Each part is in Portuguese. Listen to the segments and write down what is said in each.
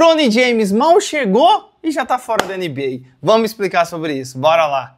Bronny James mal chegou e já tá fora da NBA. Vamos explicar sobre isso. Bora lá.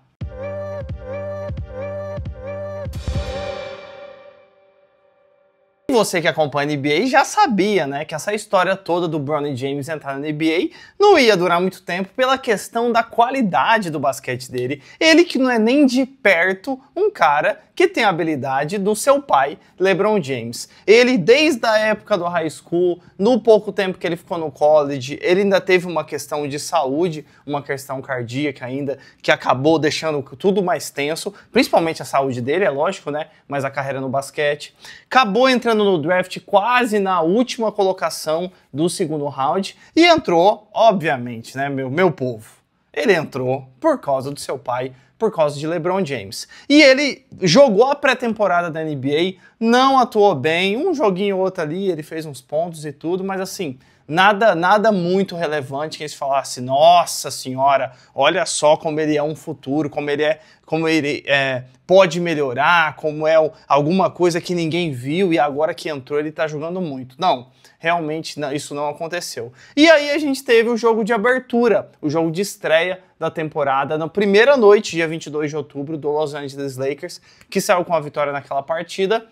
Você que acompanha a NBA já sabia, né, que essa história toda do Bronny James entrar na NBA não ia durar muito tempo pela questão da qualidade do basquete dele. Ele que não é nem de perto um cara que tem a habilidade do seu pai, LeBron James. Ele desde a época do high school, no pouco tempo que ele ficou no college, ele ainda teve uma questão de saúde, uma questão cardíaca ainda que acabou deixando tudo mais tenso, principalmente a saúde dele, é lógico, né, mas a carreira no basquete. Acabou entrando entrando no draft quase na última colocação do segundo round e entrou, obviamente, né, meu, meu povo. Ele entrou por causa do seu pai, por causa de LeBron James. E ele jogou a pré-temporada da NBA, não atuou bem, um joguinho ou outro ali, ele fez uns pontos e tudo, mas assim, Nada, nada muito relevante que eles falassem, nossa senhora, olha só como ele é um futuro, como ele é, como ele é, pode melhorar, como é alguma coisa que ninguém viu e agora que entrou ele está jogando muito. Não, realmente não, isso não aconteceu. E aí a gente teve o jogo de abertura, o jogo de estreia da temporada, na primeira noite, dia 22 de outubro, do Los Angeles Lakers, que saiu com a vitória naquela partida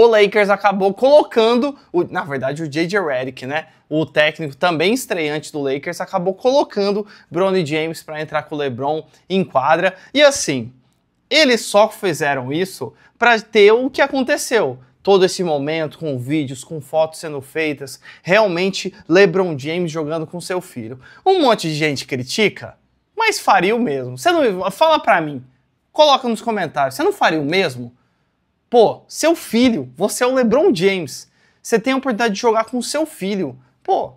o Lakers acabou colocando, o, na verdade, o J.J. Redick, né? O técnico também estreante do Lakers acabou colocando Bronny James para entrar com o LeBron em quadra. E assim, eles só fizeram isso para ter o que aconteceu. Todo esse momento com vídeos, com fotos sendo feitas, realmente LeBron James jogando com seu filho. Um monte de gente critica, mas faria o mesmo. Você não fala para mim, coloca nos comentários. Você não faria o mesmo? Pô, seu filho, você é o LeBron James. Você tem a oportunidade de jogar com seu filho. Pô,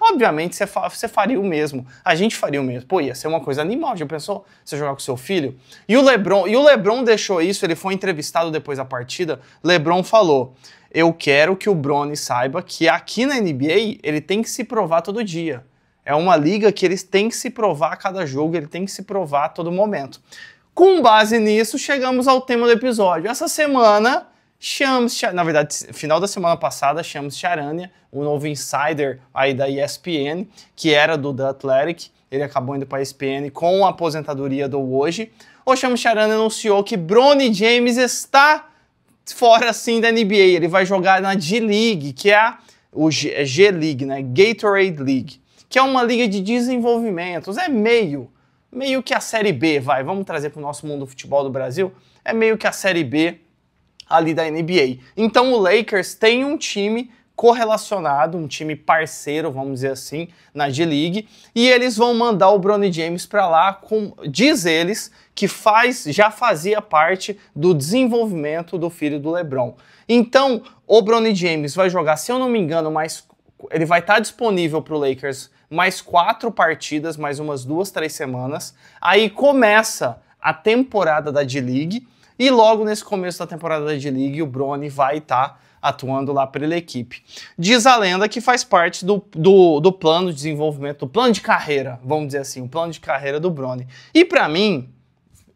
obviamente você, fa você faria o mesmo. A gente faria o mesmo. Pô, ia ser uma coisa animal. Já pensou você jogar com seu filho? E o LeBron, e o LeBron deixou isso, ele foi entrevistado depois da partida. LeBron falou: "Eu quero que o Bronny saiba que aqui na NBA ele tem que se provar todo dia. É uma liga que eles têm que se provar a cada jogo, ele tem que se provar a todo momento. Com base nisso, chegamos ao tema do episódio. Essa semana, Shams, na verdade, final da semana passada, Shams Charania, o novo insider aí da ESPN, que era do The Athletic, ele acabou indo para a ESPN com a aposentadoria do hoje. O Shams Charania anunciou que Bronny James está fora sim da NBA, ele vai jogar na G League, que é a o G, é G League, né? Gatorade League, que é uma liga de desenvolvimento. é meio meio que a Série B, vai, vamos trazer para o nosso mundo do futebol do Brasil, é meio que a Série B ali da NBA. Então o Lakers tem um time correlacionado, um time parceiro, vamos dizer assim, na G-League, e eles vão mandar o Bronny James para lá com diz eles que faz já fazia parte do desenvolvimento do filho do LeBron. Então, o Bronny James vai jogar, se eu não me engano, mais ele vai estar tá disponível para o Lakers mais quatro partidas, mais umas duas, três semanas. Aí começa a temporada da D-League e logo nesse começo da temporada da D-League o Brony vai estar tá atuando lá pela equipe. Diz a lenda que faz parte do, do, do, plano de desenvolvimento, do plano de carreira, vamos dizer assim, o plano de carreira do Brony. E para mim,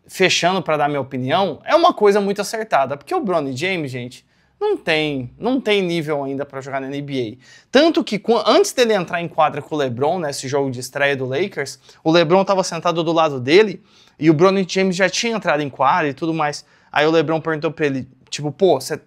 fechando para dar minha opinião, é uma coisa muito acertada, porque o Brony James, gente, não tem, não tem nível ainda para jogar na NBA. Tanto que antes dele entrar em quadra com o LeBron nesse né, jogo de estreia do Lakers, o LeBron estava sentado do lado dele e o Bronny James já tinha entrado em quadra e tudo mais. Aí o LeBron perguntou para ele, tipo, pô, você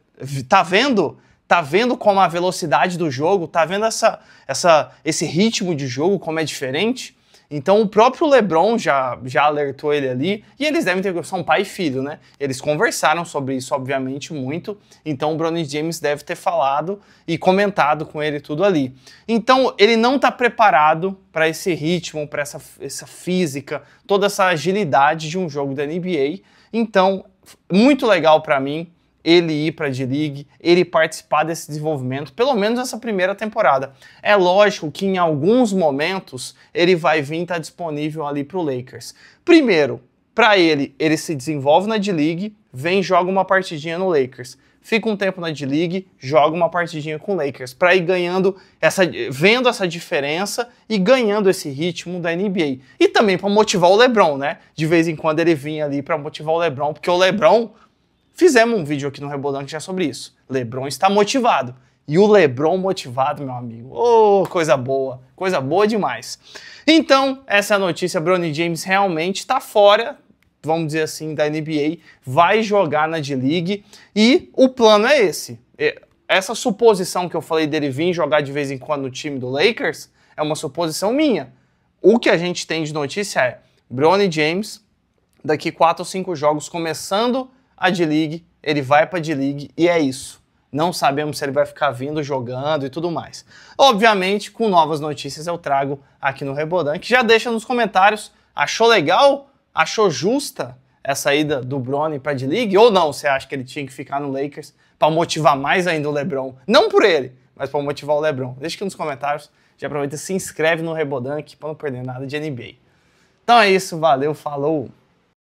tá vendo? Tá vendo como a velocidade do jogo, tá vendo essa, essa esse ritmo de jogo como é diferente? Então o próprio LeBron já, já alertou ele ali, e eles devem ter são pai e filho, né? Eles conversaram sobre isso obviamente muito, então o Bronny James deve ter falado e comentado com ele tudo ali. Então ele não está preparado para esse ritmo, para essa, essa física, toda essa agilidade de um jogo da NBA. Então muito legal para mim ele ir para a D-League, ele participar desse desenvolvimento, pelo menos essa primeira temporada. É lógico que em alguns momentos ele vai vir estar tá disponível ali para o Lakers. Primeiro, para ele, ele se desenvolve na D-League, vem joga uma partidinha no Lakers. Fica um tempo na D-League, joga uma partidinha com o Lakers, para ir ganhando essa vendo essa diferença e ganhando esse ritmo da NBA. E também para motivar o LeBron, né? De vez em quando ele vinha ali para motivar o LeBron, porque o LeBron Fizemos um vídeo aqui no Rebolante já sobre isso. LeBron está motivado. E o LeBron motivado, meu amigo. Ô, oh, coisa boa, coisa boa demais. Então, essa é a notícia, Bronny James realmente está fora, vamos dizer assim, da NBA, vai jogar na D-League e o plano é esse. Essa suposição que eu falei dele vir jogar de vez em quando no time do Lakers é uma suposição minha. O que a gente tem de notícia é Bronny James daqui quatro ou cinco jogos começando a D-League, ele vai para a D-League e é isso. Não sabemos se ele vai ficar vindo jogando e tudo mais. Obviamente, com novas notícias eu trago aqui no Rebodan, que já deixa nos comentários, achou legal? Achou justa essa ida do Brony para a D-League? Ou não, você acha que ele tinha que ficar no Lakers para motivar mais ainda o LeBron? Não por ele, mas para motivar o LeBron. Deixa aqui nos comentários, já aproveita e se inscreve no Rebodan aqui para não perder nada de NBA. Então é isso, valeu, falou!